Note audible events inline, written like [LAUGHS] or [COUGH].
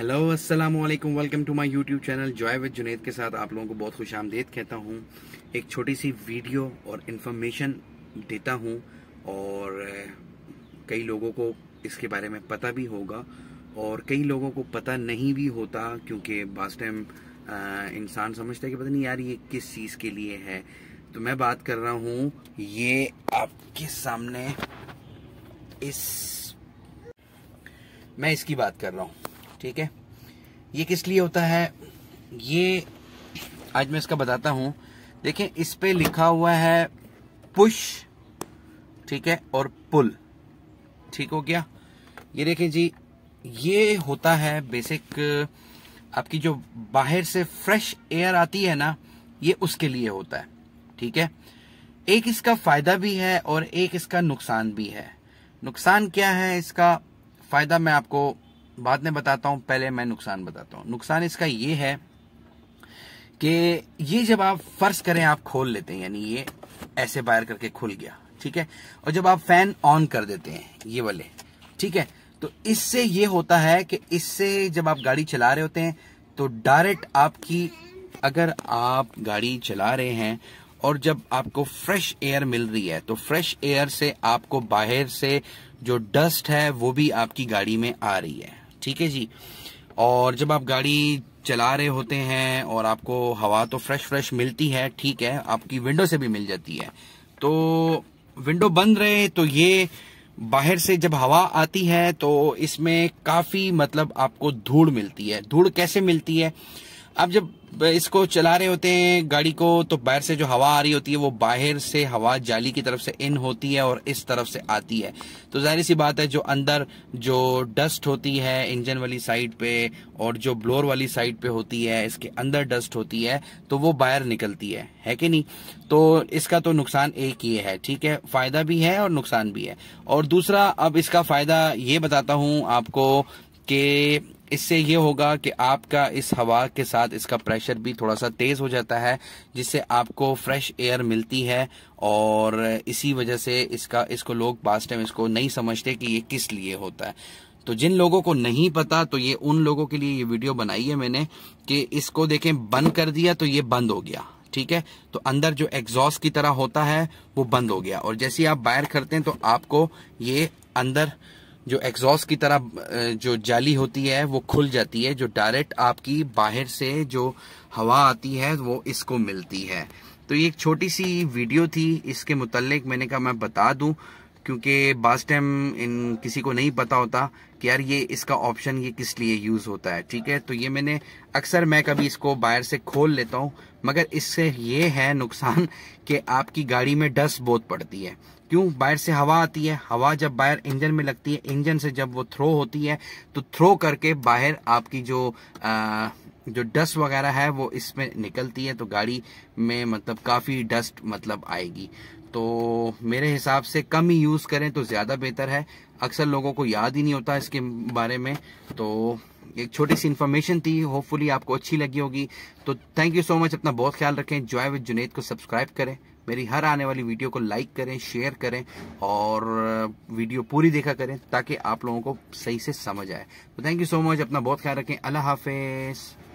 hello अस्सलाम वालेकुम welcome to my YouTube channel Joy with Junaid के साथ आप लोगों को बहुत खुश आमदेद कहता हूँ एक छोटी सी वीडियो और इन्फॉर्मेशन देता हूँ और कई लोगों को इसके बारे में पता भी होगा और कई लोगों को पता नहीं भी होता क्योंकि बास टाइम इंसान समझता है कि पता नहीं यार ये किस चीज़ के लिए है तो मैं बात कर रहा हूँ ये आपके सामने इस मैं इसकी बात कर रहा हूँ ठीक है ये किस लिए होता है ये आज मैं इसका बताता हूं देखिए इस पे लिखा हुआ है पुश ठीक है और पुल ठीक हो गया ये देखें जी ये होता है बेसिक आपकी जो बाहर से फ्रेश एयर आती है ना ये उसके लिए होता है ठीक है एक इसका फायदा भी है और एक इसका नुकसान भी है नुकसान क्या है इसका फायदा मैं आपको बाद में बताता हूं पहले मैं नुकसान बताता हूँ नुकसान इसका ये है कि ये जब आप फर्ज करें आप खोल लेते हैं यानी ये ऐसे बाहर करके खुल गया ठीक है और जब आप फैन ऑन कर देते हैं ये वाले ठीक है तो इससे ये होता है कि इससे जब आप गाड़ी चला रहे होते हैं तो डायरेक्ट आपकी अगर आप गाड़ी चला रहे हैं और जब आपको फ्रेश एयर मिल रही है तो फ्रेश एयर से आपको बाहर से जो डस्ट है वो भी आपकी गाड़ी में आ रही है ठीक है जी और जब आप गाड़ी चला रहे होते हैं और आपको हवा तो फ्रेश फ्रेश मिलती है ठीक है आपकी विंडो से भी मिल जाती है तो विंडो बंद रहे तो ये बाहर से जब हवा आती है तो इसमें काफी मतलब आपको धूल मिलती है धूल कैसे मिलती है अब जब इसको चला रहे होते हैं गाड़ी को तो बाहर से जो हवा आ रही होती है वो बाहर से हवा जाली की तरफ से इन होती है और इस तरफ से आती है तो जाहिर सी बात है जो अंदर जो डस्ट होती है इंजन वाली साइड पे और जो ब्लोर वाली साइड पे होती है इसके अंदर डस्ट होती है तो वो बाहर निकलती है है कि नहीं तो इसका तो नुकसान एक ये है ठीक है फायदा भी है और नुकसान भी है और दूसरा अब इसका फायदा ये बताता हूं आपको कि इससे ये होगा कि आपका इस हवा के साथ इसका प्रेशर भी थोड़ा सा तेज़ हो जाता है जिससे आपको फ्रेश एयर मिलती है और इसी वजह से इसका इसको लोग पास टाइम इसको नहीं समझते कि ये किस लिए होता है तो जिन लोगों को नहीं पता तो ये उन लोगों के लिए ये वीडियो बनाई है मैंने कि इसको देखें बंद कर दिया तो ये बंद हो गया ठीक है तो अंदर जो एग्जॉस्ट की तरह होता है वो बंद हो गया और जैसे आप बाहर करते हैं तो आपको ये अंदर जो एग्जॉस्ट की तरह जो जाली होती है वो खुल जाती है जो डायरेक्ट आपकी बाहर से जो हवा आती है वो इसको मिलती है तो ये एक छोटी सी वीडियो थी इसके मुतालिक मैंने कहा मैं बता दूं क्योंकि बास टाइम इन किसी को नहीं पता होता कि यार ये इसका ऑप्शन ये किस लिए यूज़ होता है ठीक है तो ये मैंने अक्सर मैं कभी इसको बाहर से खोल लेता हूँ मगर इससे ये है नुकसान [LAUGHS] कि आपकी गाड़ी में डस्ट बहुत पड़ती है क्यों बाहर से हवा आती है हवा जब बाहर इंजन में लगती है इंजन से जब वो थ्रो होती है तो थ्रो करके बाहर आपकी जो आ, जो डस्ट वगैरह है वो इसमें निकलती है तो गाड़ी में मतलब काफ़ी डस्ट मतलब आएगी तो मेरे हिसाब से कम ही यूज़ करें तो ज़्यादा बेहतर है अक्सर लोगों को याद ही नहीं होता इसके बारे में तो एक छोटी सी इन्फॉर्मेशन थी होपफुली आपको अच्छी लगी होगी तो थैंक यू सो मच अपना बहुत ख्याल रखें जॉय विद जुनेद को सब्सक्राइब करें मेरी हर आने वाली वीडियो को लाइक करें शेयर करें और वीडियो पूरी देखा करें ताकि आप लोगों को सही से समझ आए तो थैंक यू सो मच अपना बहुत ख्याल रखें अल्लाह हाफिज़